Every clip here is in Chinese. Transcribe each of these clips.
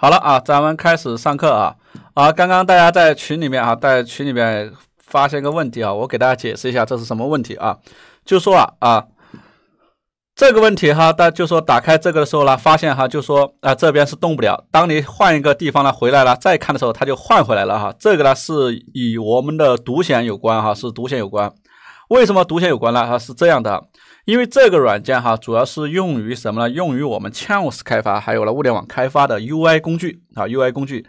好了啊，咱们开始上课啊！啊，刚刚大家在群里面啊，在群里面发现个问题啊，我给大家解释一下这是什么问题啊？就说啊啊，这个问题哈，大就说打开这个的时候呢，发现哈，就说啊这边是动不了，当你换一个地方呢，回来了再看的时候，它就换回来了哈。这个呢是与我们的独显有关哈，是独显有关。为什么独显有关呢？它是这样的。因为这个软件哈，主要是用于什么呢？用于我们嵌入式开发，还有了物联网开发的 UI 工具啊，UI 工具。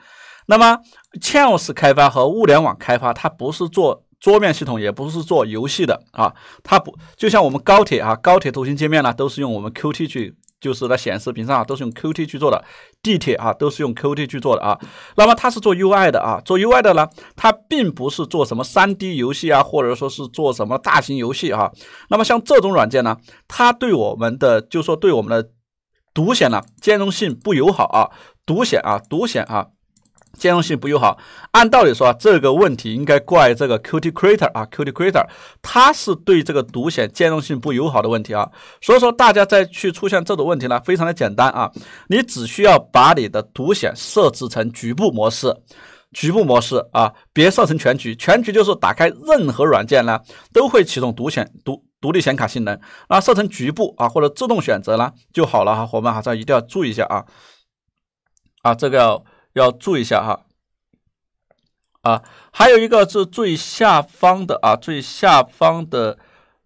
那么嵌入式开发和物联网开发，它不是做桌面系统，也不是做游戏的啊，它不就像我们高铁啊，高铁图形界面呢，都是用我们 Qt 去。就是在显示屏上啊，都是用 QT 去做的，地铁啊，都是用 QT 去做的啊。那么它是做 UI 的啊，做 UI 的呢，它并不是做什么 3D 游戏啊，或者说是做什么大型游戏啊。那么像这种软件呢，它对我们的，就是说对我们的独显呢，兼容性不友好啊，独显啊，独显啊。兼容性不友好，按道理说啊，这个问题应该怪这个 Qt Creator 啊，Qt Creator 它是对这个独显兼容性不友好的问题啊，所以说大家再去出现这种问题呢，非常的简单啊，你只需要把你的独显设置成局部模式，局部模式啊，别设成全局，全局就是打开任何软件呢都会启动独显独独立显卡性能，那设成局部啊或者自动选择呢就好了哈。伙伴哈，这一定要注意一下啊，啊这个。要注意一下哈，啊，还有一个是最下方的啊，最下方的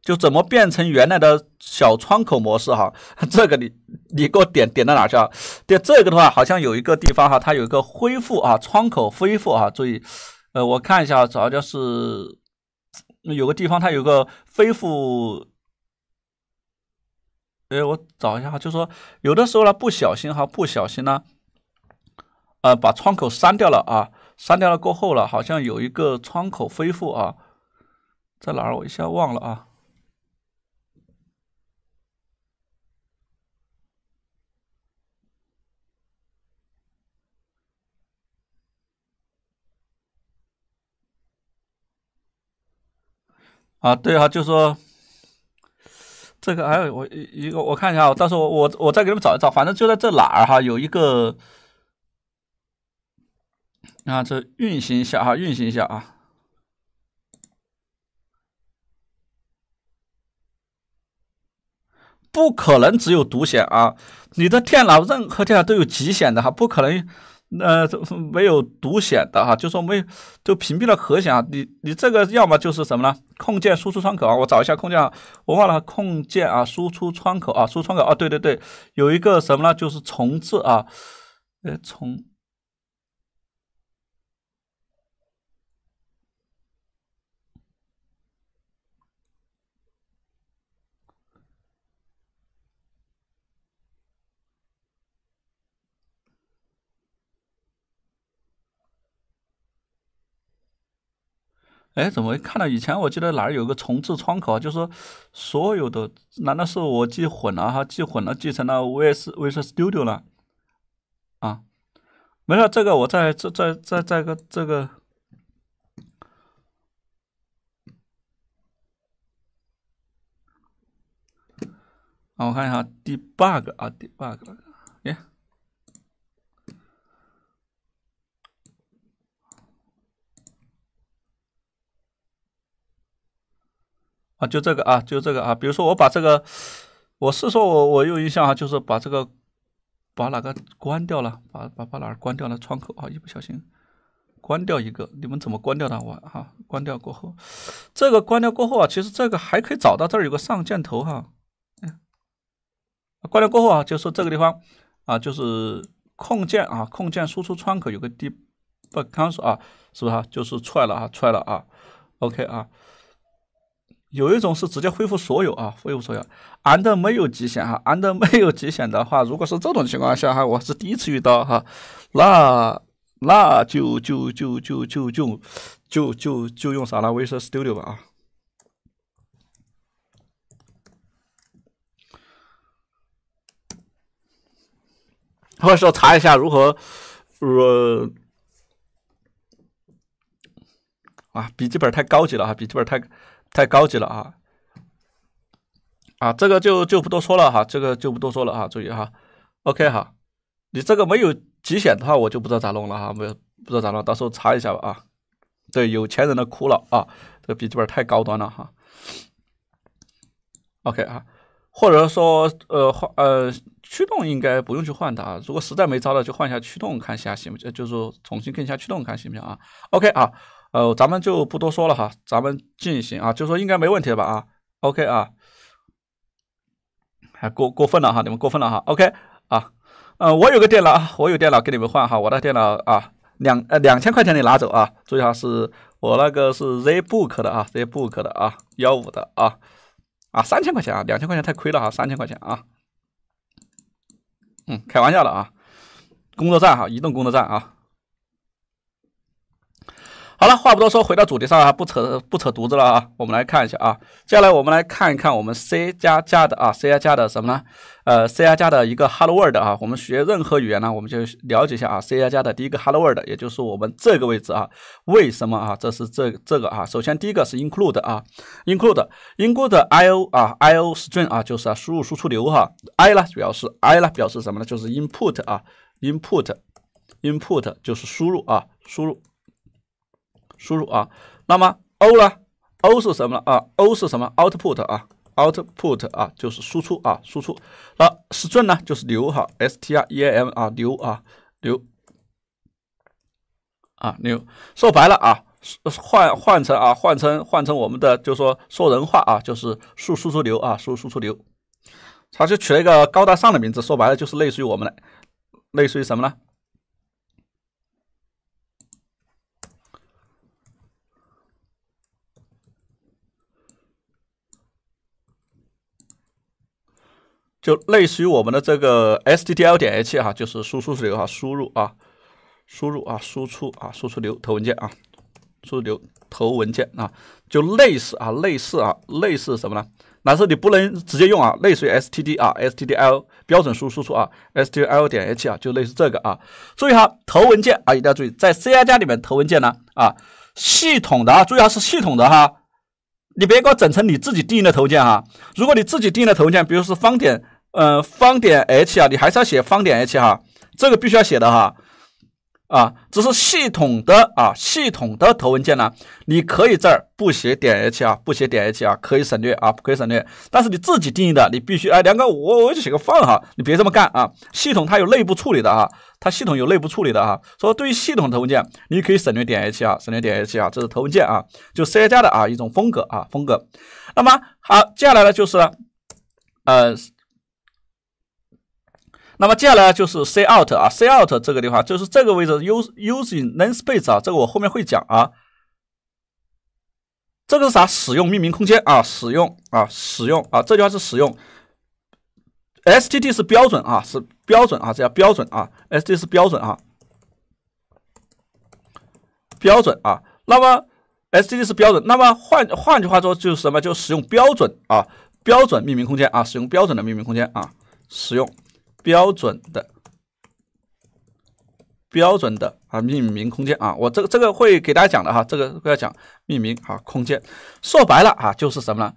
就怎么变成原来的小窗口模式哈？这个你你给我点点到哪去啊？点这个的话，好像有一个地方哈，它有一个恢复啊，窗口恢复啊。注意，呃，我看一下，主要就是有个地方它有个恢复。哎，我找一下哈，就说有的时候呢，不小心哈，不小心呢。呃，把窗口删掉了啊！删掉了过后了，好像有一个窗口恢复啊，在哪儿？我一下忘了啊。啊，对啊，就说这个，哎，我一一个，我看一下，到时候我我我再给你们找一找，反正就在这哪儿哈，有一个。啊，这运行一下啊，运行一下啊！不可能只有独显啊！你的电脑任何电脑都有集显的哈，不可能呃没有独显的哈。就说没就屏蔽了核显啊？你你这个要么就是什么呢？控件输出窗口啊，我找一下控件，啊，我忘了控件啊，输出窗口啊，输出窗口啊，对对对，有一个什么呢？就是重置啊，呃，重。哎，怎么看到以前？我记得哪儿有个重置窗口，就是说所有的？难道是我记混了？哈，记混了，记成了 VS VS Studio 了？啊，没事，这个我在这，在在在个这个，啊，我看一下 Debug 啊 Debug，耶。啊，就这个啊，就这个啊。比如说，我把这个，我是说我我有印象啊，就是把这个把哪个关掉了，把把把哪儿关掉了窗口啊，一不小心关掉一个，你们怎么关掉的我啊，关掉过后，这个关掉过后啊，其实这个还可以找到这儿有个上箭头哈。嗯，关掉过后啊，就是这个地方啊，就是控件啊，控件输出窗口有个 d b 低，不刚说啊，是不是啊？就是出来了啊，出来了啊，OK 啊。有一种是直接恢复所有啊，恢复所有，n 的没有极限哈，n 的没有极限的话，如果是这种情况下哈，我是第一次遇到哈，那那就就就就就就就就就用啥啦 Visual Studio 吧啊，或者说查一下如何，呃，啊，笔记本太高级了哈，笔记本太。太高级了啊！啊，这个就就不多说了哈，这个就不多说了啊，注意哈。OK，哈，你这个没有极显的话，我就不知道咋弄了哈，没有不知道咋弄，到时候查一下吧啊。对，有钱人的哭了啊，这笔记本太高端了哈。OK 啊，或者说呃换呃驱动应该不用去换的啊，如果实在没招了，就换一下驱动看一下行不，行，就是说重新更一下驱动看行不行啊。OK 啊。哦，咱们就不多说了哈，咱们进行啊，就说应该没问题吧啊，OK 啊，还过过分了哈，你们过分了哈，OK 啊，呃，我有个电脑，我有电脑给你们换哈，我的电脑啊，两呃两千块钱你拿走啊，注意哈是，我那个是 Z Book 的啊，Z Book 的啊，幺五的啊，啊三千块钱啊，两千块钱太亏了哈，三千块钱啊，嗯，开玩笑的啊，工作站哈，移动工作站啊。好了，话不多说，回到主题上啊，不扯不扯犊子了啊。我们来看一下啊，接下来我们来看一看我们 C 加加的啊，C 加加的什么呢？呃，C 加加的一个 Hello World 啊。我们学任何语言呢，我们就了解一下啊。C 加加的第一个 Hello World，也就是我们这个位置啊。为什么啊？这是这这个啊。首先第一个是 include 啊，include include I O 啊，I O string 啊，就是输入输出流哈。I 呢表示 I 呢表示什么呢？就是 input 啊，input input 就是输入啊，输入。输入啊，那么 O 呢？O 是什么呢？啊？O 是什么？Output 啊，Output 啊，就是输出啊，输出。那 s t r i n g 呢？就是牛哈，S T R E M 啊，牛啊，牛啊，流。说白了啊，换换成啊，换成换成我们的，就是说说人话啊，就是输输出流啊，输输出流。他就取了一个高大上的名字，说白了就是类似于我们的，类似于什么呢？就类似于我们的这个 s t d L 点 h 哈，就是输出流哈，输入啊，输入啊，输出啊，输出流头文件啊，输出流头文件啊，就类似啊，类似啊，类似什么呢？但是你不能直接用啊，类似于 std 啊 s t d L 标准输输出啊 s t L 点 h 啊，就类似这个啊。注意哈，头文件啊，一定要注意，在 C I 加里面头文件呢啊，系统的啊，注意它是系统的哈，你别给我整成你自己定义的头文件哈。如果你自己定义的头文件，比如是方点。呃，方点 h 啊，你还是要写方点 h 哈，这个必须要写的哈。啊，这是系统的啊，系统的头文件呢，你可以这儿不写点 h 啊，不写点 h 啊，可以省略啊，可以省略。但是你自己定义的，你必须哎，梁哥，我我就写个方哈，你别这么干啊。系统它有内部处理的啊，它系统有内部处理的啊。所以对于系统头文件，你可以省略点 h 啊，省略点 h 啊，这是头文件啊，就 C 加的啊一种风格啊风格。那么好，接下来呢就是呃。那么接下来就是 `c out` 啊，`c out` 这个地方就是这个位置 `u using name space` 啊，这个我后面会讲啊。这个是啥？使用命名空间啊，使用啊，使用啊。这句话是使用 `std` 是标准啊，是标准啊，这叫标准啊，`std` 是标准啊，标准啊。那么 `std` 是标准，那么换换句话说就是什么？就使用标准啊，标准命名空间啊，使用标准的命名空间啊，使用。标准的，标准的啊，命名空间啊，我这个这个会给大家讲的哈，这个不要讲命名啊，空间说白了啊，就是什么呢？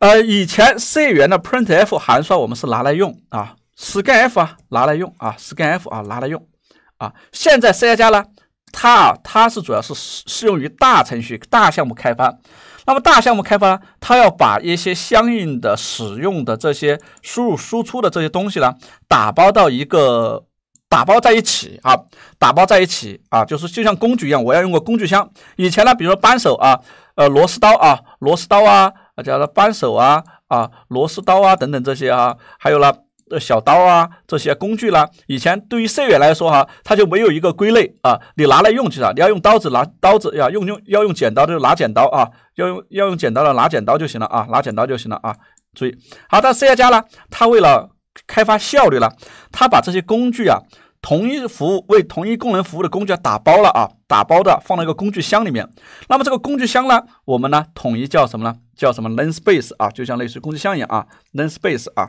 呃，以前 C 语言的 printf 函数我们是拿来用啊，scanf 啊拿来用啊，scanf 啊拿来用啊，现在 C 加加呢，它它是主要是适适用于大程序、大项目开发。那么大项目开发呢，它要把一些相应的使用的这些输入输出的这些东西呢，打包到一个打包在一起啊，打包在一起啊，就是就像工具一样，我要用个工具箱。以前呢，比如说扳手啊，呃螺丝刀啊，螺丝刀啊，叫做扳手啊，啊螺丝刀啊等等这些啊，还有呢。小刀啊，这些工具啦，以前对于社员来说哈，它就没有一个归类啊，你拿来用去啊。你要用刀子拿刀子，要用用要用剪刀就拿剪刀啊，要用要用剪刀的拿剪刀就行了啊，拿剪刀就行了啊，注意。好，到 C 加加呢，他为了开发效率了，他把这些工具啊，同一服务为同一功能服务的工具打包了啊，打包的放到一个工具箱里面。那么这个工具箱呢，我们呢统一叫什么呢？叫什么 Learn Space 啊，就像类似于工具箱一样啊，Learn Space 啊。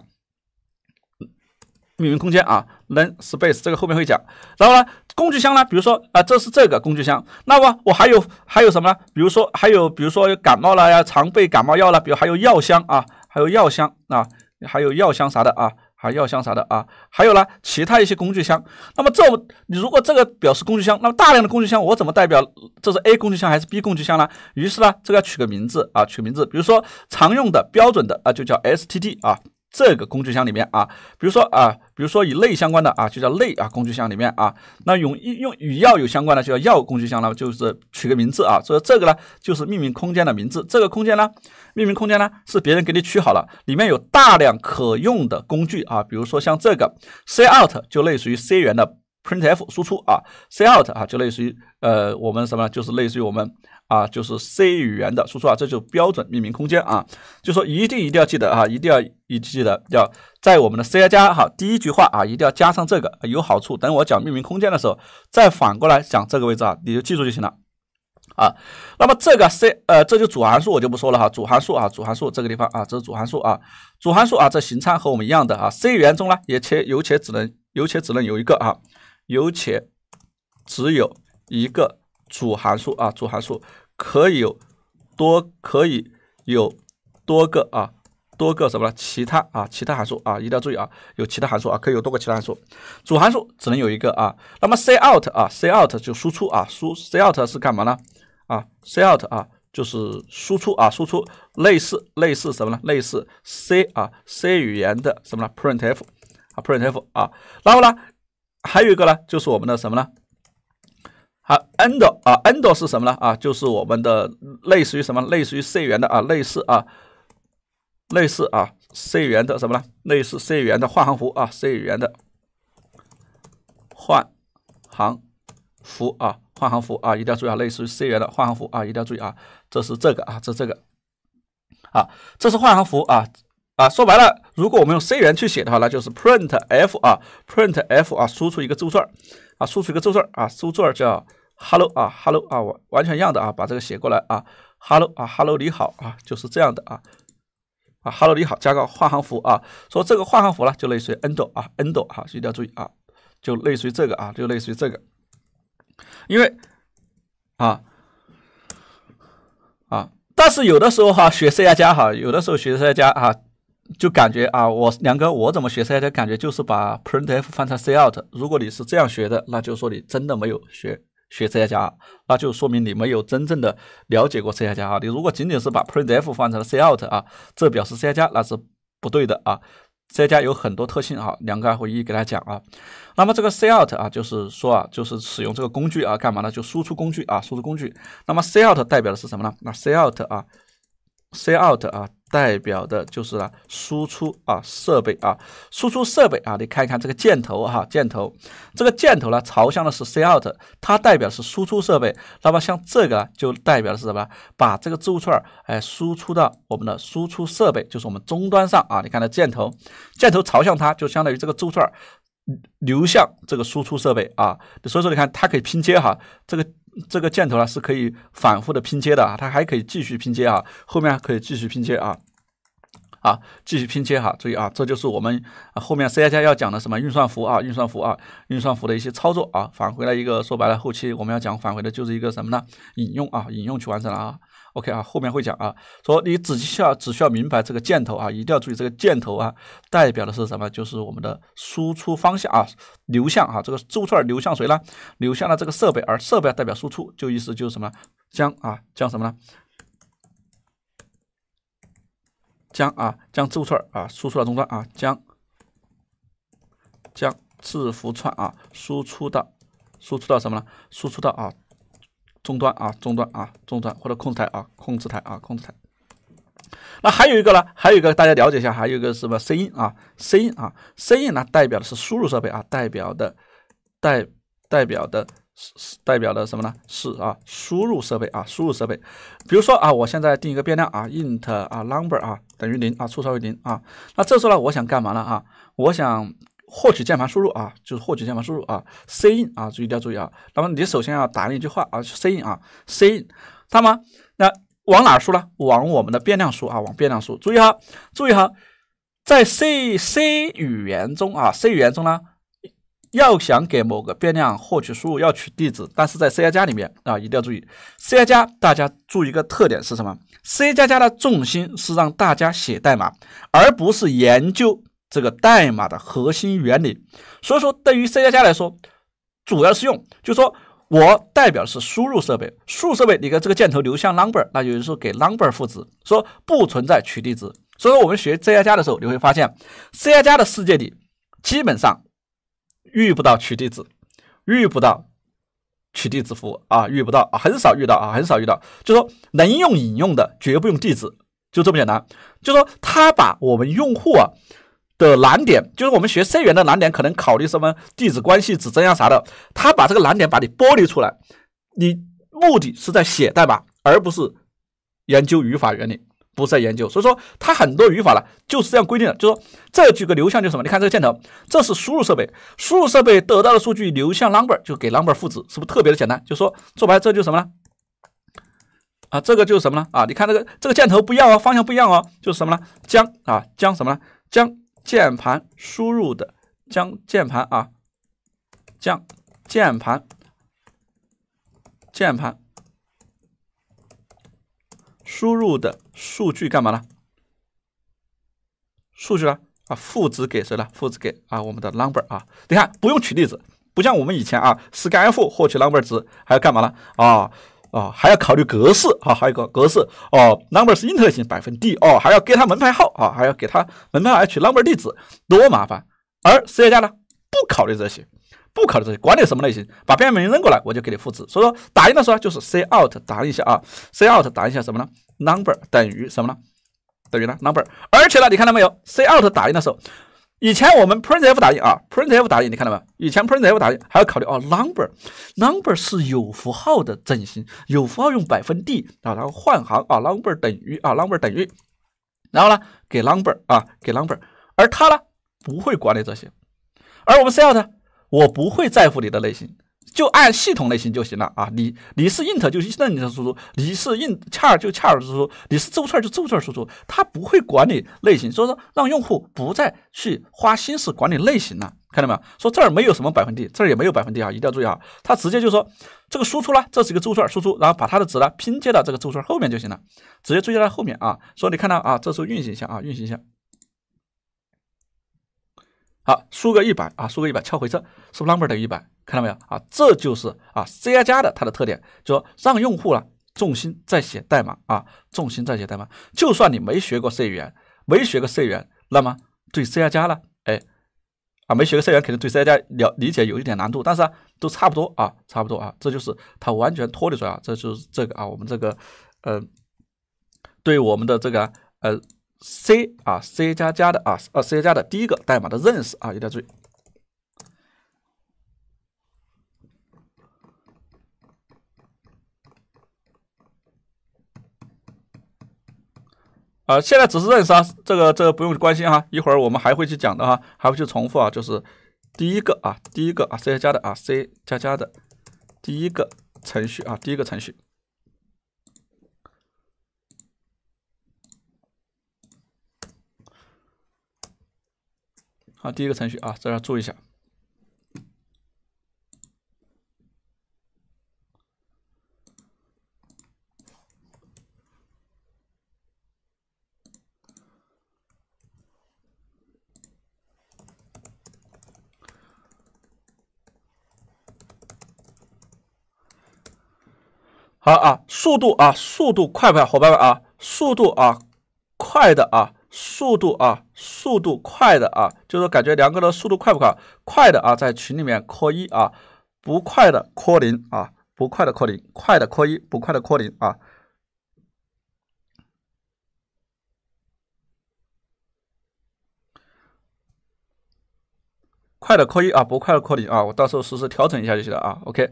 密云空间啊 t e n space 这个后面会讲。然后呢，工具箱呢，比如说啊，这是这个工具箱。那么我还有还有什么呢？比如说还有比如说感冒了呀，常备感冒药了，比如还有药箱啊，还有药箱啊，还有药箱啥的啊，还有药箱啥的啊，还有呢其他一些工具箱。那么这你如果这个表示工具箱，那么大量的工具箱我怎么代表这是 A 工具箱还是 B 工具箱呢？于是呢，这个取个名字啊，取名字，比如说常用的标准的啊，就叫 STD 啊。这个工具箱里面啊，比如说啊，比如说与类相关的啊，就叫类啊。工具箱里面啊，那用用与药有相关的就叫药工具箱呢，就是取个名字啊。所以这个呢，就是命名空间的名字。这个空间呢，命名空间呢，是别人给你取好了，里面有大量可用的工具啊。比如说像这个 say out 就类似于 C 语言的 printf 输出啊，say out 啊就类似于呃我们什么，就是类似于我们。啊，就是 C 语言的，输出啊，这就标准命名空间啊，就说一定一定要记得啊，一定要一记得要在我们的 C 加加哈第一句话啊，一定要加上这个有好处。等我讲命名空间的时候，再反过来讲这个位置啊，你就记住就行了啊。那么这个 C 呃，这就主函数我就不说了哈，主函数啊，主函数这个地方啊，这是主函数啊，主函数啊，这形参和我们一样的啊，C 语言中呢也且有且只能有且只能有一个啊，有且只有一个。主函数啊，主函数可以有多可以有多个啊，多个什么呢？其他啊，其他函数啊，一定要注意啊，有其他函数啊，可以有多个其他函数。主函数只能有一个啊。那么 say out 啊 s y out 就输出啊，输 say out 是干嘛呢？啊 s y out 啊就是输出啊，输出类似类似什么呢？类似 c 啊 c 语言的什么呢？printf 啊，printf 啊。然后呢，还有一个呢就是我们的什么呢？好，end 啊，end 是什么呢？啊，就是我们的类似于什么？类似于 C 语言的啊，类似啊，类似啊，C 语言的什么呢？类似 C 语言的换行符啊，C 语言的换行符啊，换行符啊，一定要注意啊，类似于 C 语言的换行符啊，一定要注意啊，这是这个啊，这这个啊，这是换行符啊啊，说白了，如果我们用 C 语言去写的话，那就是 printf 啊，printf 啊，输出一个字符串。输出一个字啊，串啊，字叫 “hello” 啊，“hello” 啊，完完全一样的啊，把这个写过来啊，“hello” 啊，“hello” 你好啊，就是这样的啊啊，“hello” 你好，加个换行符啊，说这个换行符呢就类似于 “end” 啊，“end” 啊，一定要注意啊，就类似于这个啊，就类似于这个，因为啊啊，但是有的时候哈学 C 加加哈，有的时候学 C 加哈。就感觉啊，我梁哥，我怎么学 C 加？感觉就是把 printf 换成 c out。如果你是这样学的，那就说你真的没有学学 C 加，那就说明你没有真正的了解过 C 加啊。你如果仅仅是把 printf 换成了 c out 啊，这表示 C 加那是不对的啊。C 加有很多特性啊，梁哥会一一给大家讲啊。那么这个 c out 啊，就是说啊，就是使用这个工具啊，干嘛呢？就输出工具啊，输出工具。那么 c out 代表的是什么呢？那 c out 啊，c out 啊。代表的就是呢，输出啊设备啊，输出设备啊，你看看这个箭头哈，箭头，这个箭头呢，朝向的是 C out，它代表是输出设备。那么像这个就代表的是什么？把这个字符串哎输出到我们的输出设备，就是我们终端上啊。你看那箭头，箭头朝向它，就相当于这个字符串流向这个输出设备啊。所以说你看它可以拼接哈，这个。这个箭头呢是可以反复的拼接的啊，它还可以继续拼接啊，后面可以继续拼接啊，啊，继续拼接哈，注意啊，这就是我们后面 C 加加要讲的什么运算符啊，运算符啊，运算符的一些操作啊，返回了一个，说白了，后期我们要讲返回的就是一个什么呢？引用啊，引用去完成了啊。OK 啊，后面会讲啊。说你只需要只需要明白这个箭头啊，一定要注意这个箭头啊，代表的是什么？就是我们的输出方向啊，流向啊。这个字符串流向谁呢？流向了这个设备，而设备代表输出，就意思就是什么？将啊将什么呢？将啊将字符串啊输出到终端啊，将将字符串啊输出到输出到什么呢？输出到啊。终端啊，终端啊，终端，或者控制台啊，控制台啊，控制台。那还有一个呢？还有一个大家了解一下，还有一个什么声音啊？声音啊，声音呢，代表的是输入设备啊，代表的代代表的是代表的什么呢？是啊，输入设备啊，输入设备。比如说啊，我现在定一个变量啊，int 啊，number 啊，等于零啊，初始为零啊。那这时候呢，我想干嘛呢啊？我想。获取键盘输入啊，就是获取键盘输入啊，cin 啊，注意一定要注意啊。那么你首先要打印一句话啊，cin 啊，cin。那么那往哪输呢？往我们的变量输啊，往变量输。注意哈，注意哈，在 C C 语言中啊，C 语言中呢，要想给某个变量获取输入，要取地址。但是在 C 加加里面啊，一定要注意 C 加加，大家注意一个特点是什么？C 加加的重心是让大家写代码，而不是研究。这个代码的核心原理，所以说对于 C 加加来说，主要是用，就是说我代表是输入设备，数设备，你看这个箭头流向 number，那就是说给 number 赋值，说不存在取地址，所以说我们学 C 加加的时候，你会发现 C 加加的世界里基本上遇不到取地址，遇不到取地址务啊，遇不到啊，很少遇到啊，很少遇到，就说能用引用的绝不用地址，就这么简单，就说他把我们用户啊。的难点就是我们学 C 语言的难点，可能考虑什么地址关系指针呀啥的。他把这个难点把你剥离出来，你目的是在写代码，而不是研究语法原理，不是在研究。所以说，他很多语法呢就是这样规定的。就说这举个流向，就是什么？你看这个箭头，这是输入设备，输入设备得到的数据流向 number 就给 number 赋值，是不是特别的简单？就说说白，了，这就是什么？呢？啊，这个就是什么呢？啊，你看这个这个箭头不一样哦，方向不一样哦，就是什么呢？将啊将什么呢？将键盘输入的，将键盘啊，将键盘键盘输入的数据干嘛呢？数据呢？啊，赋值给谁了？赋值给啊，我们的 number 啊。你看，不用取例子，不像我们以前啊，s a n f 获取 number 值还要干嘛呢？啊。啊，还要考虑格式哈，还有一个格式哦。number 是 int 型，百分 d 哦，还要给他门牌号啊，还要给他门牌号取 number 地址，多麻烦。而 C 加加呢，不考虑这些，不考虑这些，管你什么类型，把变量名扔过来，我就给你复制。所以说，打印的时候就是 c out 打印一下啊，c out 打印一下什么呢？number 等于什么呢？等于呢 number。而且呢，你看到没有，c out 打印的时候。以前我们 printf 打印啊，printf 打印你看到没有？以前 printf 打印还要考虑啊 number，number 是有符号的整型，有符号用百分 d 啊，然后换行啊 number 等于啊 number 等于，然后呢给 number 啊给 number，而它呢不会管理这些，而我们 sell 呢，我不会在乎你的类型。就按系统类型就行了啊，你你是 int 就是 int 输出，你是 in char 就 char 输出，你是字符串就字符串输出，它不会管你类型，所以说让用户不再去花心思管理类型了，看到没有？说这儿没有什么百分比，这儿也没有百分比啊，一定要注意啊，它直接就说这个输出呢，这是一个字符串输出，然后把它的值呢拼接到这个字符串后面就行了，直接追加到后面啊，说你看到啊，这时候运行一下啊，运行一下。好，输个一百啊，输个一百，敲回车，输 number 等于一百，看到没有啊？这就是啊，C I 加的它的特点，就说让用户呢重心在写代码啊，重心在写代码。就算你没学过 C 语言，没学过 C 语言，那么对 C I 加呢？哎，啊，没学过 C 语言，肯定对 C I 加了理解有一点难度，但是啊、都差不多啊，差不多啊。这就是它完全脱离出来啊，这就是这个啊，我们这个，呃，对我们的这个，呃。C 啊，C 加加的啊，哦，C 加的第一个代码的认识啊，一定要注意。啊，现在只是认识啊，这个这个不用关心啊，一会儿我们还会去讲的啊，还会去重复啊，就是第一个啊，第一个啊，C 加的啊，C 加加的第一个程序啊，第一个程序。好，第一个程序啊，在这儿注意一下。好啊，速度啊，速度快不快，伙伴们啊，速度啊，快的啊。速度啊，速度快的啊，就是感觉梁哥的速度快不快？快的啊，在群里面扣一啊；不快的扣零啊，不快的扣零，快的扣一，不快的扣零啊。快的扣一啊，不快的扣零啊，我到时候实时调整一下就行了啊。OK。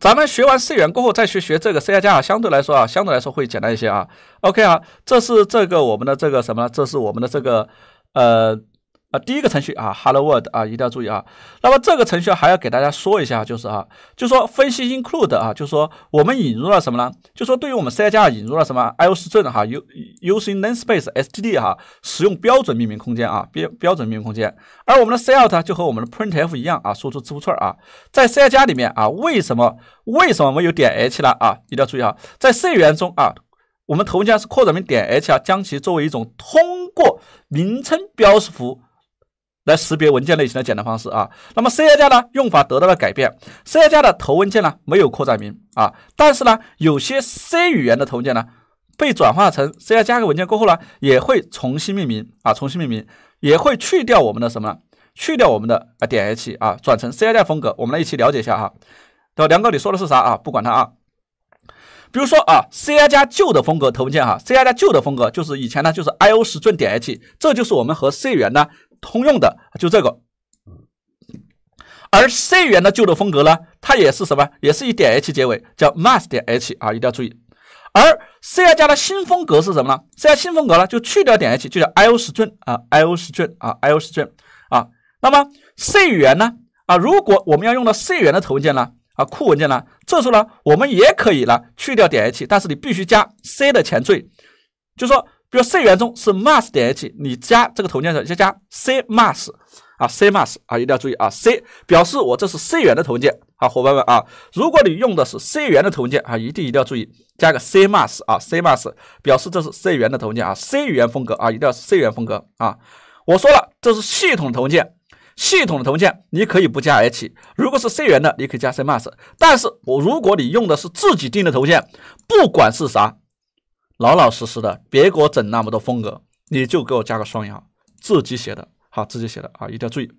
咱们学完 C 语言过后，再去学这个 C 加加啊，相对来说啊，相对来说会简单一些啊。OK 啊，这是这个我们的这个什么？这是我们的这个呃。啊，第一个程序啊，Hello World 啊，一定要注意啊。那么这个程序还要给大家说一下，就是啊，就说分析 include 啊，就说我们引入了什么呢？就说对于我们 C 加引入了什么 i o s 证哈，u using namespace std 哈，使用标准命名空间啊，标标准命名空间。而我们的 cout 就和我们的 printf 一样啊，输出字符串啊。在 C 加里面啊，为什么为什么没有点 h 了啊？一定要注意啊，在 C 语言中啊，我们头文件是扩展名点 h 啊，将其作为一种通过名称标识符。来识别文件类型的简单方式啊，那么 C I 加呢用法得到了改变，C I 加的头文件呢没有扩展名啊，但是呢有些 C 语言的头文件呢被转化成 C I 加个文件过后呢也会重新命名啊，重新命名也会去掉我们的什么？去掉我们的啊点 h 啊，转成 C I 加风格，我们来一起了解一下哈。对，梁哥你说的是啥啊？不管它啊，比如说啊 C I 加旧的风格头文件哈，C I 加旧的风格就是以前呢就是 I O 十寸点 h，这就是我们和 C 语言呢。通用的就这个，而 C 语言的旧的风格呢，它也是什么？也是以点 h 结尾，叫 mas 点 h 啊，一定要注意。而 C 加加的新风格是什么呢？C 加新风格呢，就去掉点 h，就叫 iostrin g 啊，iostrin g 啊，iostrin g 啊。那么 C 语言呢？啊，如果我们要用到 C 语言的头文件呢，啊库文件呢，这时候呢，我们也可以呢去掉点 h，但是你必须加 C 的前缀，就说。比如 C 元中是 mas 点 h，你加这个头文件就加 cmas 啊，cmas 啊，一定要注意啊。c 表示我这是 C 元的头文件。好，伙伴们啊，如果你用的是 C 元的头文件啊，一定一定要注意加个 cmas 啊，cmas 表示这是 C 元的头文件啊，C 语言风格啊，一定要是 C 言风格啊。我说了，这是系统的头文件，系统的头文件你可以不加 h，如果是 C 元的你可以加 cmas。但是我如果你用的是自己定的头文件，不管是啥。老老实实的，别给我整那么多风格，你就给我加个双引号，自己写的，好，自己写的啊，一定要注意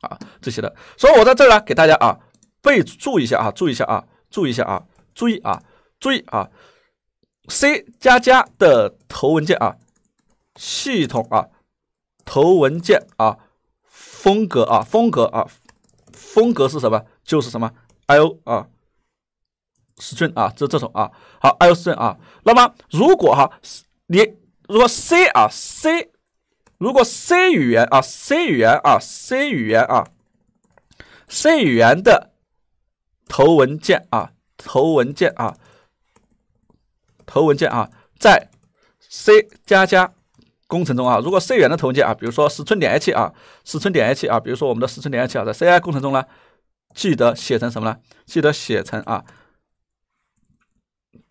啊，自己写的。所以，我在这儿呢，给大家啊备注一下啊，注意一下啊，注意一下啊，注意啊，注意啊。C 加加的头文件啊，系统啊，头文件啊，风格啊，风格啊，风格是什么？就是什么 IO 啊。String 啊，这这种啊，好，IOString 啊，那么如果哈，你如果 C 啊 C，如果 C 语言啊 C 语言啊 C 语言啊 C 语言的头文件啊头文件啊头文件啊，在 C 加加工程中啊，如果 C 语言的头文件啊，比如说十寸点 h 啊十寸点 h 啊，比如说我们的十寸点 h 啊，在 C++ I 工程中呢，记得写成什么呢？记得写成啊。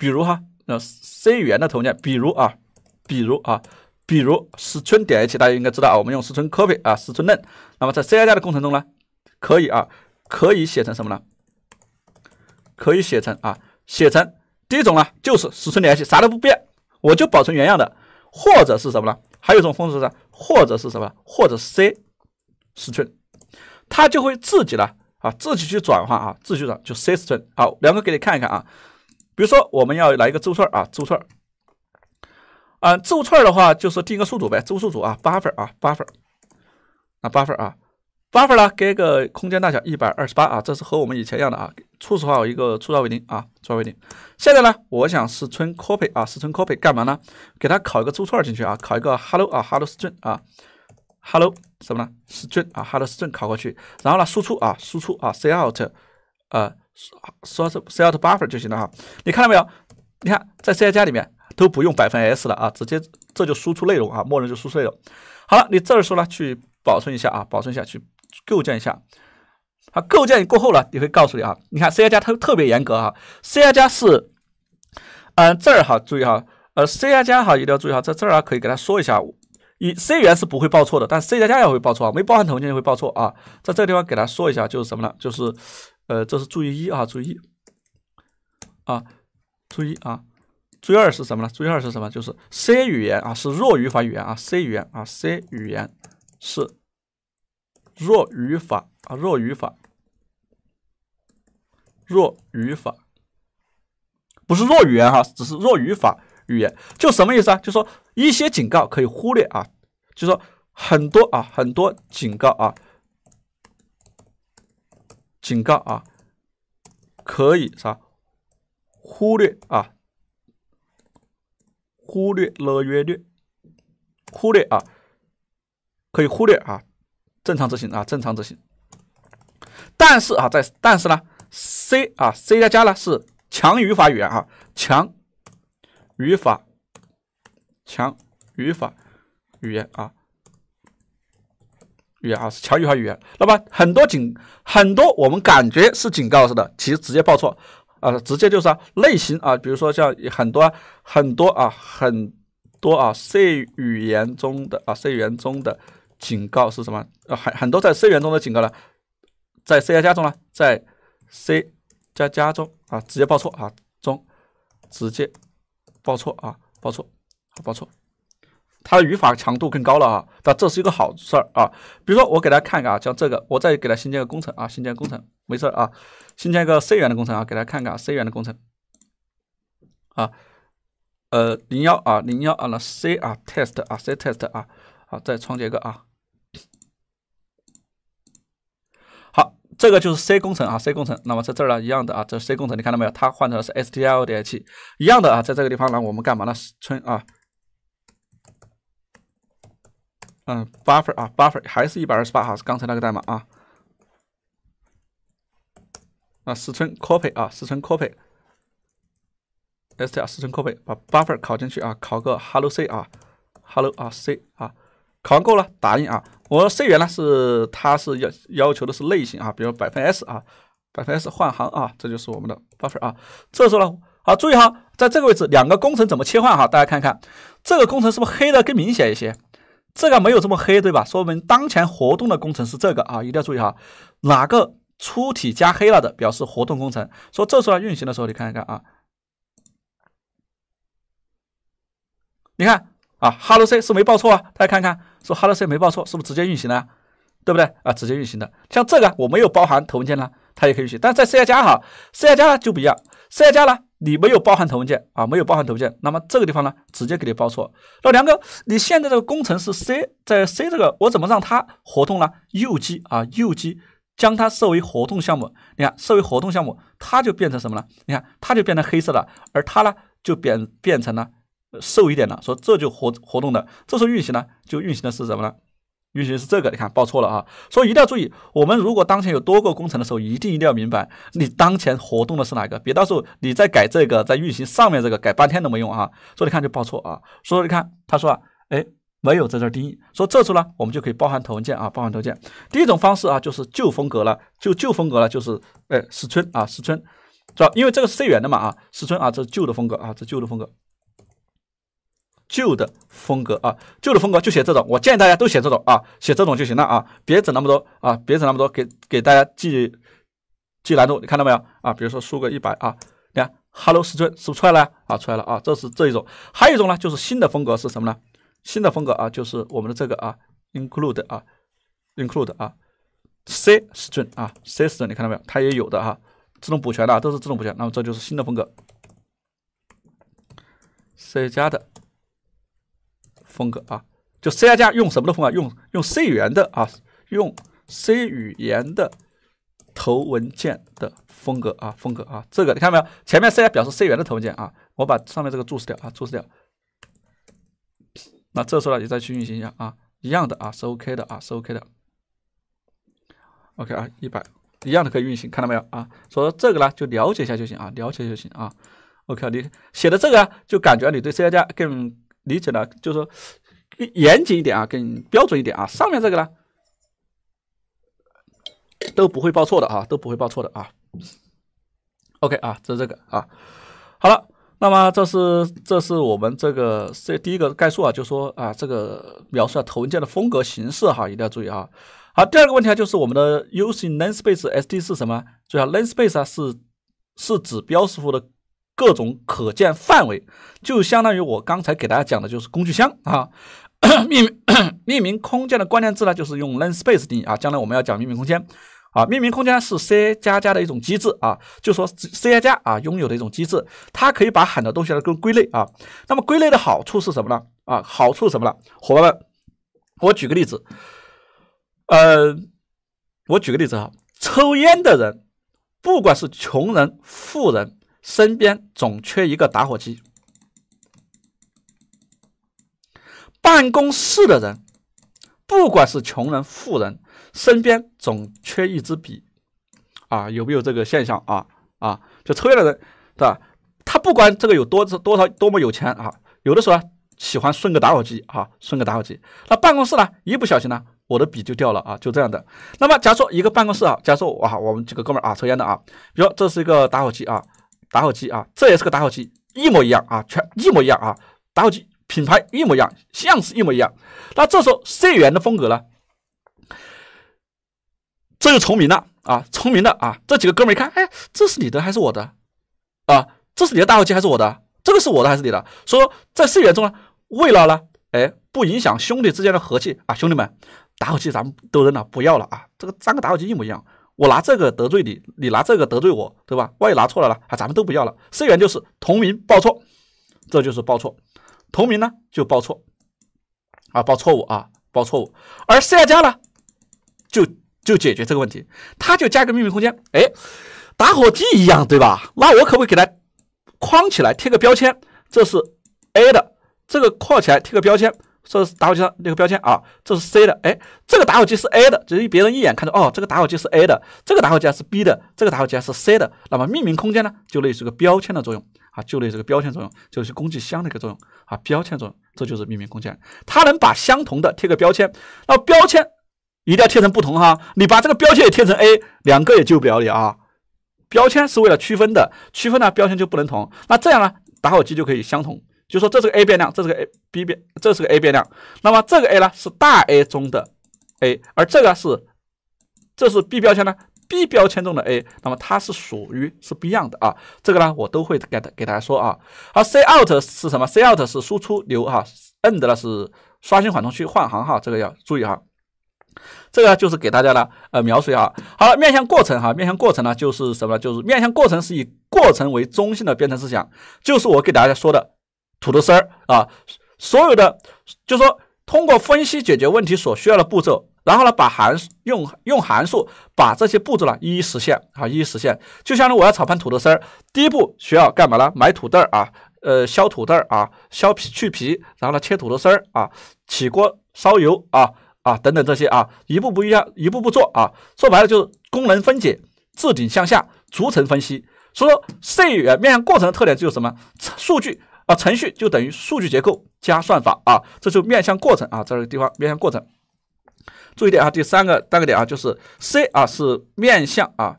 比如哈，那 C 语言的头件，比如啊，比如啊，比如十寸点 h，大家应该知道啊，我们用十寸 copy 啊十寸 l e n g 那么在 C 加加的工程中呢，可以啊，可以写成什么呢？可以写成啊，写成第一种呢，就是十寸点 h，啥都不变，我就保存原样的，或者是什么呢？还有一种方式是，或者是什么？或者 C 十寸，它就会自己呢啊，自己去转换啊，自己去转就 C 十寸。好，两个给你看一看啊。比如说，我们要来一个字符串啊，字符串，啊，字符串的话就是定一个数组呗，数组数组啊，八份啊，八份，那八份啊，八份呢给个空间大小一百二十八啊，这是和我们以前一样的啊。初始化有一个初始化为零啊，初始化为零。现在呢，我想是存 copy 啊，是存 copy 干嘛呢？给它拷一个字符串进去啊，拷一个 hello 啊，hello string 啊，hello 什么呢？string 啊，hello string 拷过去，然后呢，输出啊，输出啊，say out 啊。说是 set buffer 就行了哈，你看到没有？你看在 C I 加里面都不用百分 s 了啊，直接这就输出内容啊，默认就输出了。好了，你这儿说了去保存一下啊，保存一下去构建一下。好，构建过后呢，你会告诉你啊。你看 C I 加它特别严格哈，C I 加是，嗯这儿哈注意哈，呃 C I 加哈一定要注意哈，在这儿啊可以给他说一下，以 C 言是不会报错的，但 C 加加也会报错啊，没包含头文件就会报错啊。在这个地方给他说一下就是什么呢？就是。呃，这是注意一啊，注意啊，注意啊，注意二是什么呢？注意二是什么？就是 C 语言啊，是弱语法语言啊，C 语言啊，C 语言是弱语法啊，弱语法，弱语法不是弱语言哈，只是弱语法语言，就什么意思啊？就说一些警告可以忽略啊，就说很多啊，很多警告啊。警告啊，可以是吧？忽略啊，忽略了约略，忽略啊，可以忽略啊，正常执行啊，正常执行。但是啊，在但是呢，C 啊，C 加加呢是强语法语言啊，强语法，强语法语言啊。语言啊，是强语法语言。那么很多警，很多我们感觉是警告式的，其实直接报错啊，直接就是啊类型啊。比如说像很多很多啊，很多啊 C 语言中的啊 C 语言中的警告是什么？啊很很多在 C 语言中的警告呢，在 C 加加中呢，在 C 加加中啊直接报错啊中直接报错啊报错报错。它的语法强度更高了啊，那这是一个好事儿啊。比如说，我给大家看看啊，像这个，我再给它新建个工程啊，新建工程没事啊，新建一个 C 源的工程啊，给大家看看 C 源的工程啊，呃，零幺啊，零幺啊，那 C 啊，test 啊，C test 啊，好，再创建一个啊。好，这个就是 C 工程啊，C 工程，那么在这儿呢，一样的啊，这 C 工程你看到没有？它换成是 STL 点 H，一样的啊，在这个地方呢，我们干嘛呢？春啊。嗯，buffer 啊，buffer 还是一百二十八哈，是刚才那个代码啊。啊，实存 copy 啊，实存 copy，ST 啊，实存 copy，把 buffer 拷进去啊，拷个 hello c 啊，hello 啊，c 啊，拷够了，打印啊。我 c 言呢是，它是要要求的是类型啊，比如百分 s 啊，百分 s 换行啊，这就是我们的 buffer 啊。这时候呢，好注意哈，在这个位置两个工程怎么切换哈，大家看看这个工程是不是黑的更明显一些？这个没有这么黑，对吧？说我们当前活动的工程是这个啊，一定要注意哈，哪个粗体加黑了的，表示活动工程。说这时候运行的时候，你看一看啊，你看啊，Hello C 是没报错啊，大家看看，说 Hello C 没报错，是不是直接运行了？对不对啊？直接运行的。像这个我没有包含头文件呢，它也可以运行，但在 C 加加哈，C 加加就不一样。设价呢，你没有包含头文件啊，没有包含头文件，那么这个地方呢，直接给你报错。那梁哥，你现在这个工程是 C，在 C 这个，我怎么让它活动呢？右击啊，右击将它设为活动项目。你看，设为活动项目，它就变成什么呢？你看，它就变成黑色了，而它呢，就变变成了瘦一点了。说这就活活动的，这时候运行呢，就运行的是什么呢？运行是这个，你看报错了啊，所以一定要注意。我们如果当前有多个工程的时候，一定一定要明白你当前活动的是哪个，别到时候你再改这个，在运行上面这个改半天都没用啊。所以你看就报错啊，所说你看他说啊，哎，没有在这儿定义，说这处呢，我们就可以包含头文件啊，包含头文件。第一种方式啊，就是旧风格了，就旧风格了，就是哎，石春啊，石春，是吧？因为这个是 C 源的嘛啊，石春啊，这是旧的风格啊，这旧的风格。旧的风格啊，旧的风格就写这种，我建议大家都写这种啊，写这种就行了啊，别整那么多啊，别整那么多，给给大家记记难度，你看到没有啊？比如说输个一百啊，你看 hello string 是不是出来了啊？出来了啊，这是这一种，还有一种呢，就是新的风格是什么呢？新的风格啊，就是我们的这个啊，include 啊，include 啊，c string 啊，c string 你看到没有？它也有的哈，自动补全的啊，都是自动补全，那么这就是新的风格，C 加的。风格啊，就 C 加加用什么的风格？用用 C 语言的啊，用 C 语言的头文件的风格啊，风格啊，这个你看到没有？前面 C 表示 C 语言的头文件啊，我把上面这个注释掉啊，注释掉。那这时候呢，你再去运行一下啊，一样的啊，是 OK 的啊，是 OK 的。OK 啊，一百一样的可以运行，看到没有啊？所以说这个呢，就了解一下就行啊，了解就行啊。OK，你写的这个就感觉你对 C 加加更。理解了，就说严谨一点啊，更标准一点啊。上面这个呢都不会报错的啊，都不会报错的啊。OK 啊，这是这个啊。好了，那么这是这是我们这个这第一个概述啊，就说啊这个描述啊头文件的风格形式哈，一定要注意啊。好，第二个问题啊，就是我们的 using namespace s d 是什么？注意啊，namespace 啊是是指标识符的。各种可见范围，就相当于我刚才给大家讲的，就是工具箱啊。命名命名空间的关键字呢，就是用 l a n s p a c e 定义啊。将来我们要讲命名空间啊，命名空间是 C 加加的一种机制啊，就说 C 加加啊拥有的一种机制，它可以把很多东西都归类啊。那么归类的好处是什么呢？啊，好处是什么呢？伙伴们，我举个例子，嗯，我举个例子哈，抽烟的人，不管是穷人、富人。身边总缺一个打火机，办公室的人，不管是穷人富人，身边总缺一支笔，啊，有没有这个现象啊？啊，就抽烟的人，对吧？他不管这个有多多多少多么有钱啊，有的时候啊、喜欢顺个打火机啊，顺个打火机。那办公室呢，一不小心呢，我的笔就掉了啊，就这样的。那么，假如说一个办公室啊，假如说啊，我们几个哥们啊，抽烟的啊，比如这是一个打火机啊。打火机啊，这也是个打火机，一模一样啊，全一模一样啊，打火机品牌一模一样，像是一模一样。那这时候语言的风格呢？这就重名了啊，重名了啊，这几个哥们一看，哎，这是你的还是我的？啊，这是你的打火机还是我的？这个是我的还是你的？说在语言中呢，为了呢，哎，不影响兄弟之间的和气啊，兄弟们，打火机咱们都扔了，不要了啊，这个三个打火机一模一样。我拿这个得罪你，你拿这个得罪我，对吧？万一拿错了呢？啊，咱们都不要了。虽然就是同名报错，这就是报错。同名呢就报错，啊，报错误啊，报错误。而私加呢，就就解决这个问题，他就加个秘密空间，哎，打火机一样，对吧？那我可不可以给他框起来，贴个标签？这是 A 的，这个框起来贴个标签。这是打火机上那个标签啊，这是 C 的，哎，这个打火机是 A 的，只是别人一眼看到，哦，这个打火机是 A 的，这个打火机是 B 的，这个打火机是 C 的，那么命名空间呢，就类似个标签的作用啊，就类似个标签作用，就是工具箱的一个作用啊，标签作用，这就是命名空间，它能把相同的贴个标签，那标签一定要贴成不同哈，你把这个标签也贴成 A，两个也救不了你啊，标签是为了区分的，区分呢，标签就不能同，那这样呢，打火机就可以相同。就说这是个 a 变量，这是个 a b 变，这是个 a 变量。那么这个 a 呢是大 A 中的 a，而这个是这是 b 标签呢 b 标签中的 a。那么它是属于是不一样的啊。这个呢我都会给给大家说啊。好，c out 是什么？c out 是输出流哈。end 呢是刷新缓冲区换行哈。这个要注意哈。这个就是给大家呢呃描述一下。好了，面向过程哈，面向过程呢就是什么就是面向过程是以过程为中心的编程思想，就是我给大家说的。土豆丝儿啊，所有的就是说，通过分析解决问题所需要的步骤，然后呢，把函数用用函数把这些步骤呢一一实现啊，一一实现。就像呢，我要炒盘土豆丝儿，第一步需要干嘛呢？买土豆啊，呃，削土豆啊，削皮去皮，然后呢，切土豆丝儿啊，起锅烧油啊啊等等这些啊，一步步一样，一步步做啊。说白了就是功能分解，置顶向下，逐层分析。所以说，C 语言面向过程的特点就是什么？数据。程序就等于数据结构加算法啊，这就面向过程啊。这个地方面向过程，注意点啊，第三个三个点啊，就是 C 啊是面向啊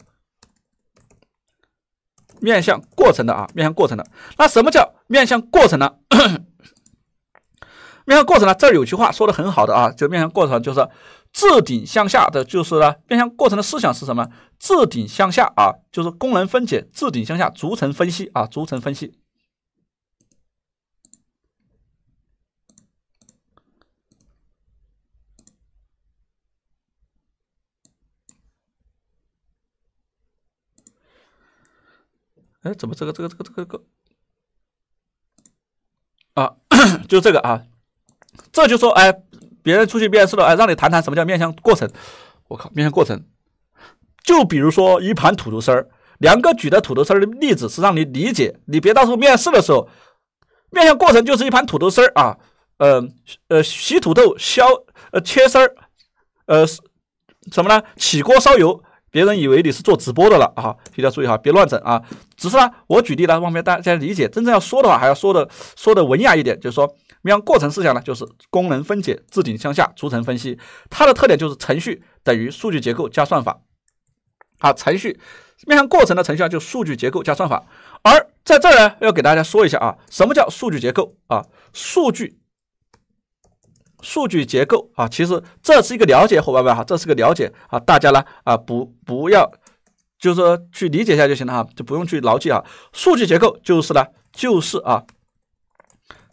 面向过程的啊，面向过程的。那什么叫面向过程呢？面向过程呢？这儿有句话说的很好的啊，就面向过程就是自顶向下的，就是呢面向过程的思想是什么？自顶向下啊，就是功能分解，自顶向下逐层分析啊，逐层分析。哎，怎么这个这个这个这个个啊？就这个啊？这就说哎，别人出去面试了哎，让你谈谈什么叫面向过程。我靠，面向过程，就比如说一盘土豆丝儿。梁哥举的土豆丝儿的例子是让你理解，你别到时候面试的时候，面向过程就是一盘土豆丝儿啊。嗯，呃，洗土豆，削，呃，切丝儿，呃，什么呢？起锅烧油。别人以为你是做直播的了啊！定要注意哈，别乱整啊！只是呢，我举例呢，方便大家理解。真正要说的话，还要说的说的文雅一点，就是说面向过程思想呢，就是功能分解、置顶向下、逐层分析。它的特点就是程序等于数据结构加算法。啊，程序面向过程的程序啊，就数据结构加算法。而在这儿呢，要给大家说一下啊，什么叫数据结构啊？数据。数据结构啊，其实这是一个了解，伙伴们哈，这是个了解啊，大家呢啊不不要，就是说去理解一下就行了哈，就不用去牢记啊。数据结构就是呢，就是啊，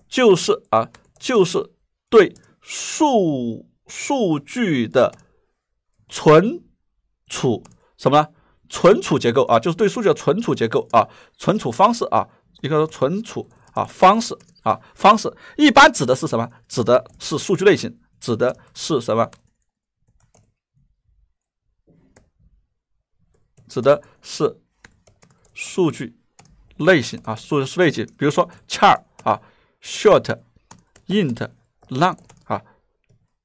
就是啊，就是对数数据的存储什么呢？存储结构啊，就是对数据的存储结构啊，存储方式啊，一个存储啊方式。啊，方式一般指的是什么？指的是数据类型，指的是什么？指的是数据类型啊，数据类型，比如说 char 啊，short、int、long 啊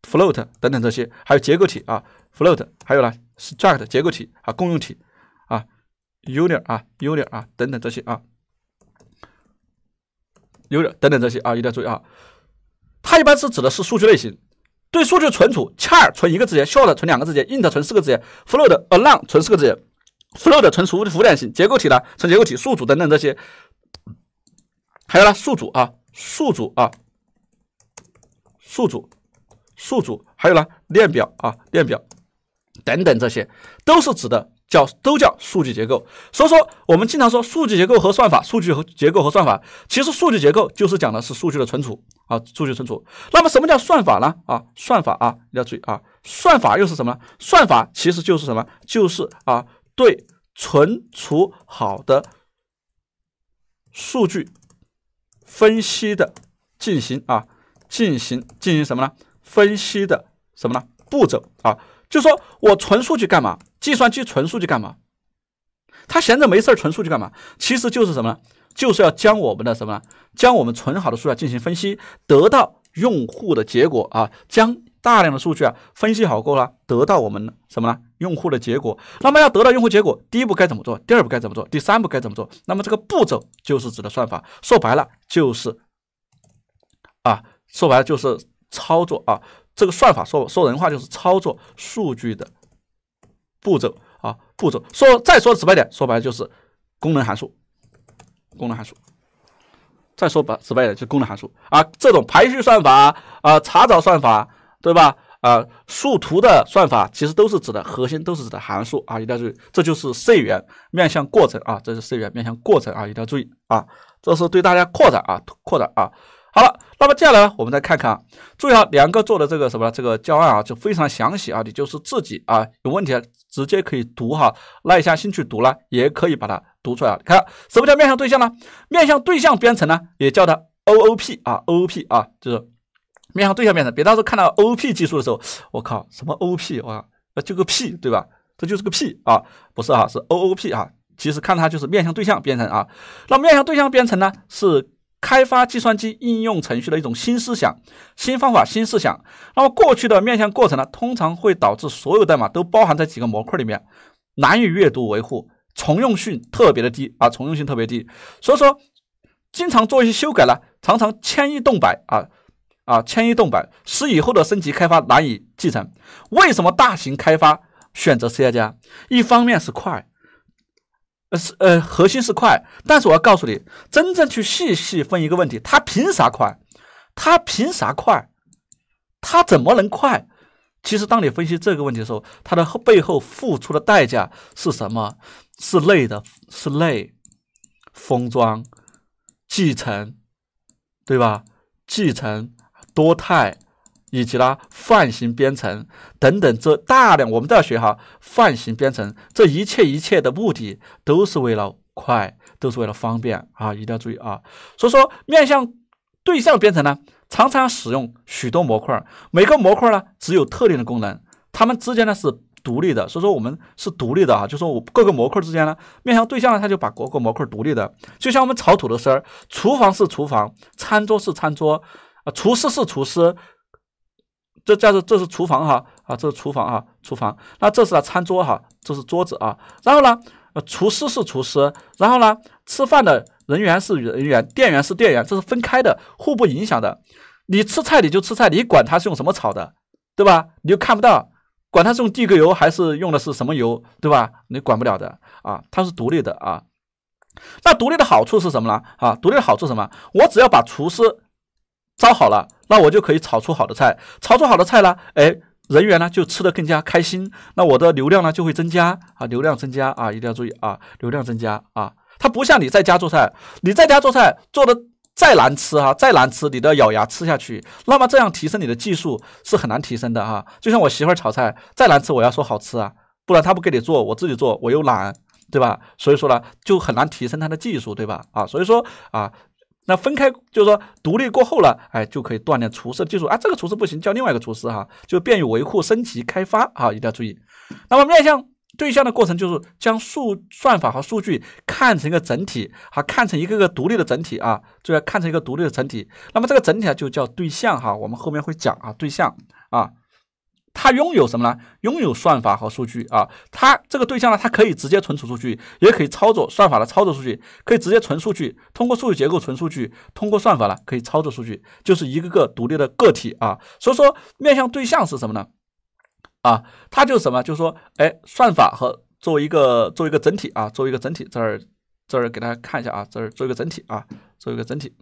，float 等等这些，还有结构体啊，float 还有呢，struct 结构体啊，共用体啊，union 啊，union 啊等等这些啊。有点等等这些啊，一定要注意啊！它一般是指的是数据类型，对数据存储，char 存一个字节，short 存两个字节，int 存四个字节，float a long 存四个字节，float 存浮浮点型，结构体呢存结构体，数组等等这些，还有呢数组啊数组啊数组数组，还有呢链表啊链表等等这些，都是指的。叫都叫数据结构，所以说我们经常说数据结构和算法，数据和结构和算法，其实数据结构就是讲的是数据的存储啊，数据存储。那么什么叫算法呢？啊，算法啊，要注意啊，算法又是什么？算法其实就是什么？就是啊，对存储好的数据分析的进行啊，进行进行什么呢？分析的什么呢？步骤啊。就说我存数据干嘛？计算机存数据干嘛？他闲着没事存数据干嘛？其实就是什么呢？就是要将我们的什么呢？将我们存好的数据进行分析，得到用户的结果啊。将大量的数据啊分析好过了，得到我们什么呢？用户的结果。那么要得到用户结果，第一步该怎么做？第二步该怎么做？第三步该怎么做？那么这个步骤就是指的算法。说白了就是啊，说白了就是操作啊。这个算法说说人话就是操作数据的步骤啊，步骤说再说直白点，说白了就是功能函数，功能函数。再说白直白点，就功能函数啊。这种排序算法啊，查找算法，对吧？啊，数图的算法其实都是指的核心都是指的函数啊，一定要注意，这就是 C 语言面向过程啊，这是 C 语言面向过程啊，一定要注意啊，这是对大家扩展啊，扩展啊。好了，那么接下来呢，我们再看看啊，注意啊，两个做的这个什么这个教案啊，就非常详细啊，你就是自己啊有问题啊，直接可以读哈，耐下心去读了，也可以把它读出来。看什么叫面向对象呢？面向对象编程呢，也叫它 OOP 啊，OOP 啊，就是面向对象编程。别到时候看到 OOP 技术的时候，我靠，什么 OOP 哇，那就个 P 对吧？这就是个 P 啊，不是啊，是 OOP 啊。其实看它就是面向对象编程啊。那面向对象编程呢，是。开发计算机应用程序的一种新思想、新方法、新思想。那么过去的面向过程呢，通常会导致所有代码都包含在几个模块里面，难以阅读、维护，重用性特别的低啊，重用性特别低。所以说，经常做一些修改呢，常常千移动百啊啊，千移动百，使以后的升级开发难以继承。为什么大型开发选择 C 加加？一方面是快。是呃，核心是快，但是我要告诉你，真正去细细分一个问题，它凭啥快？它凭啥快？它怎么能快？其实当你分析这个问题的时候，它的背后付出的代价是什么？是累的，是累，封装，继承，对吧？继承多态。以及呢，泛型编程等等，这大量我们都要学哈。泛型编程，这一切一切的目的都是为了快，都是为了方便啊！一定要注意啊！所以说，面向对象编程呢，常常使用许多模块，每个模块呢只有特定的功能，它们之间呢是独立的。所以说我们是独立的啊，就说我各个模块之间呢，面向对象呢，它就把各个模块独立的，就像我们炒土豆丝儿，厨房是厨房，餐桌是餐桌，啊，厨师是厨师。这这是这是厨房哈啊，这是厨房啊，厨房。那这是他餐桌哈，这是桌子啊。然后呢，厨师是厨师，然后呢，吃饭的人员是人员，店员是店员，这是分开的，互不影响的。你吃菜你就吃菜，你管他是用什么炒的，对吧？你就看不到，管他是用地沟油还是用的是什么油，对吧？你管不了的啊，它是独立的啊。那独立的好处是什么呢？啊，独立的好处什么？我只要把厨师。招好了，那我就可以炒出好的菜，炒出好的菜呢，哎，人员呢就吃得更加开心，那我的流量呢就会增加啊，流量增加啊，一定要注意啊，流量增加啊，它不像你在家做菜，你在家做菜做的再难吃啊，再难吃，你都要咬牙吃下去，那么这样提升你的技术是很难提升的哈，就像我媳妇儿炒菜再难吃，我要说好吃啊，不然她不给你做，我自己做我又懒，对吧？所以说呢，就很难提升她的技术，对吧？啊，所以说啊。那分开就是说独立过后了，哎，就可以锻炼厨师的技术啊。这个厨师不行，叫另外一个厨师哈，就便于维护、升级、开发啊，一定要注意。那么面向对象的过程就是将数算法和数据看成一个整体，啊，看成一个个独立的整体啊，就要看成一个独立的整体。那么这个整体呢就叫对象哈，我们后面会讲啊，对象啊。它拥有什么呢？拥有算法和数据啊！它这个对象呢，它可以直接存储数据，也可以操作算法的操作数据，可以直接存数据，通过数据结构存数据，通过算法呢可以操作数据，就是一个个独立的个体啊！所以说面向对象是什么呢？啊，它就是什么？就是说，哎，算法和作为一个作为一个整体啊，作为一个整体，这儿这儿给大家看一下啊，这儿做一个整体啊，做一个整体。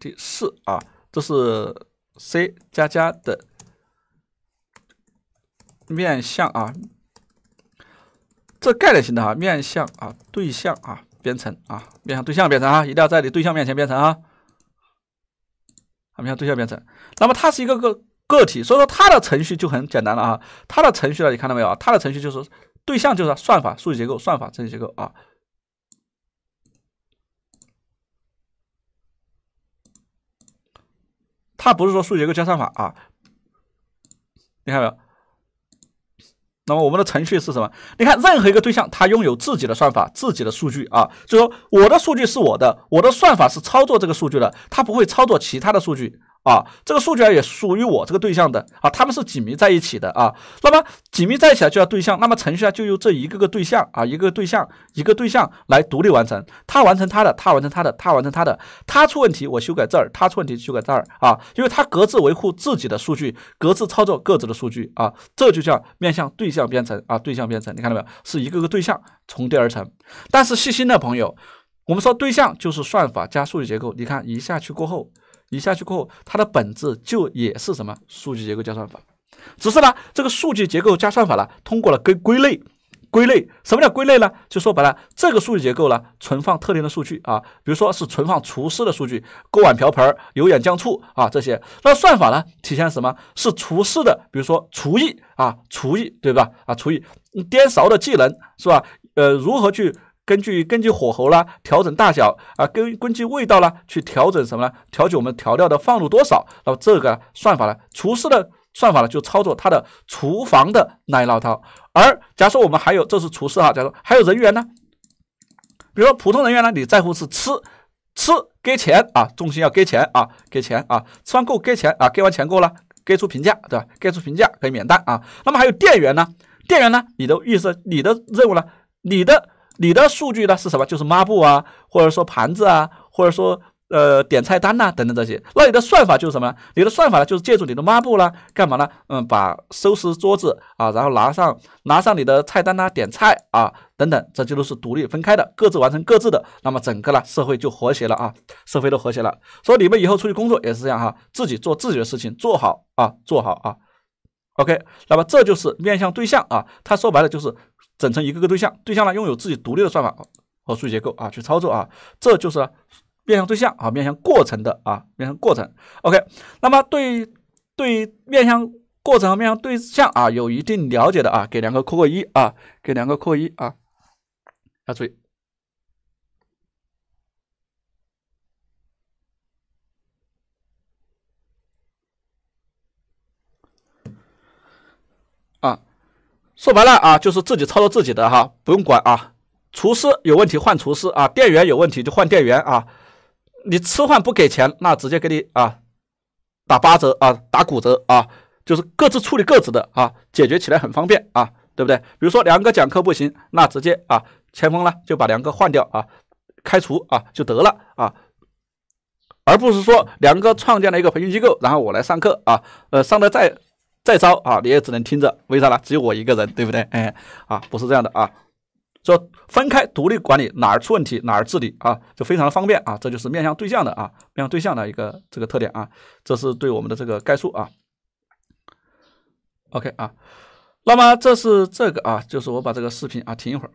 第四啊，这是。C 加加的面向啊，这概念性的啊，面向啊对象啊编程啊，面向对象编程啊，一定要在你对象面前编程啊，面向对象编程。那么它是一个个个体，所以说它的程序就很简单了啊。它的程序呢，你看到没有啊？它的程序就是对象，就是算法、数据结构、算法、数据结构啊。它不是说数据结构加算法啊，你看没有？那么我们的程序是什么？你看任何一个对象，它拥有自己的算法、自己的数据啊，就说我的数据是我的，我的算法是操作这个数据的，它不会操作其他的数据。啊，这个数据啊也属于我这个对象的啊，他们是紧密在一起的啊。那么紧密在一起啊就要对象，那么程序啊就由这一个个对象啊，一个对象一个对象来独立完成。他完成他的，他完成他的，他完成他的，他出问题我修改这儿，他出问题修改这儿啊，因为他各自维护自己的数据，各自操作各自的数据啊。这就叫面向对象编程啊，对象编程你看到没有？是一个个对象重叠而成。但是细心的朋友，我们说对象就是算法加数据结构，你看一下去过后。你下去过后，它的本质就也是什么？数据结构加算法，只是呢，这个数据结构加算法呢，通过了归归类，归类。什么叫归类呢？就说白了，这个数据结构呢，存放特定的数据啊，比如说是存放厨师的数据，锅碗瓢盆、油盐酱醋啊这些。那算法呢，体现什么？是厨师的，比如说厨艺啊，厨艺对吧？啊，厨艺颠勺的技能是吧？呃，如何去？根据根据火候啦，调整大小啊，根根据味道啦，去调整什么呢？调节我们调料的放入多少。那么这个算法呢，厨师的算法呢，就操作他的厨房的那一套。而假如说我们还有，这是厨师哈，假如说还有人员呢，比如说普通人员呢，你在乎是吃吃给钱啊，重心要给钱啊，给钱啊，吃完够给钱啊，给完钱够了，给出评价对吧？给出评价可以免单啊。那么还有店员呢，店员呢，你的意思，你的任务呢，你的。你的数据呢是什么？就是抹布啊，或者说盘子啊，或者说呃点菜单呐等等这些。那你的算法就是什么？你的算法呢就是借助你的抹布啦，干嘛呢？嗯，把收拾桌子啊，然后拿上拿上你的菜单呐，点菜啊等等，这些都是独立分开的，各自完成各自的。那么整个呢社会就和谐了啊，社会都和谐了。所以你们以后出去工作也是这样哈，自己做自己的事情，做好啊，做好啊。OK，那么这就是面向对象啊，它说白了就是。整成一个个对象，对象呢拥有自己独立的算法和数据结构啊，去操作啊，这就是面向对象啊，面向过程的啊，面向过程。OK，那么对对面向过程和面向对象啊，有一定了解的啊，给两个扣个一啊，给两个扣个一啊，要注意。啊，说白了啊，就是自己操作自己的哈，不用管啊。厨师有问题换厨师啊，店员有问题就换店员啊。你吃饭不给钱，那直接给你啊打八折啊，打骨折啊，就是各自处理各自的啊，解决起来很方便啊，对不对？比如说梁哥讲课不行，那直接啊，前锋呢就把梁哥换掉啊，开除啊就得了啊，而不是说梁哥创建了一个培训机构，然后我来上课啊，呃，上的再。再招啊，你也只能听着，为啥呢？只有我一个人，对不对？哎，啊，不是这样的啊，说分开独立管理，哪儿出问题哪儿治理啊，就非常的方便啊，这就是面向对象的啊，面向对象的一个这个特点啊，这是对我们的这个概述啊。OK 啊，那么这是这个啊，就是我把这个视频啊停一会儿。